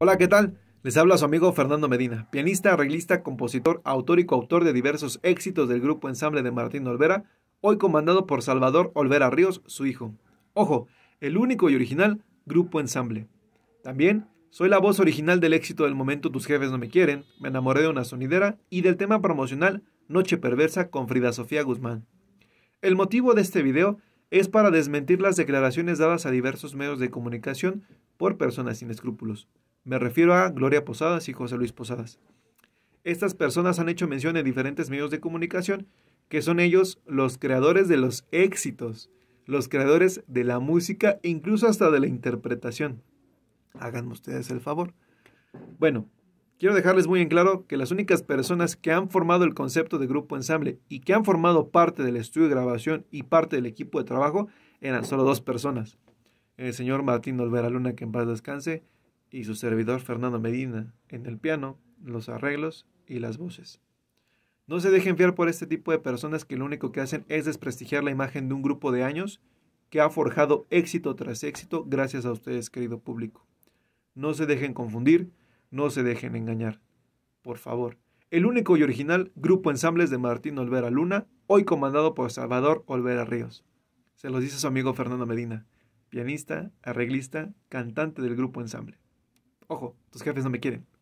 Hola, ¿qué tal? Les habla su amigo Fernando Medina, pianista, arreglista, compositor, autor de diversos éxitos del grupo ensamble de Martín Olvera, hoy comandado por Salvador Olvera Ríos, su hijo. Ojo, el único y original grupo ensamble. También soy la voz original del éxito del momento Tus jefes no me quieren, Me enamoré de una sonidera y del tema promocional Noche perversa con Frida Sofía Guzmán. El motivo de este video es para desmentir las declaraciones dadas a diversos medios de comunicación por personas sin escrúpulos. Me refiero a Gloria Posadas y José Luis Posadas. Estas personas han hecho mención en diferentes medios de comunicación que son ellos los creadores de los éxitos, los creadores de la música e incluso hasta de la interpretación. Háganme ustedes el favor. Bueno, quiero dejarles muy en claro que las únicas personas que han formado el concepto de grupo ensamble y que han formado parte del estudio de grabación y parte del equipo de trabajo eran solo dos personas. El señor Martín Olvera Luna, que en paz descanse, y su servidor Fernando Medina en el piano, los arreglos y las voces. No se dejen fiar por este tipo de personas que lo único que hacen es desprestigiar la imagen de un grupo de años que ha forjado éxito tras éxito gracias a ustedes, querido público. No se dejen confundir, no se dejen engañar. Por favor. El único y original grupo ensambles de Martín Olvera Luna, hoy comandado por Salvador Olvera Ríos. Se los dice su amigo Fernando Medina, pianista, arreglista, cantante del grupo ensamble. Ojo, tus jefes no me quieren.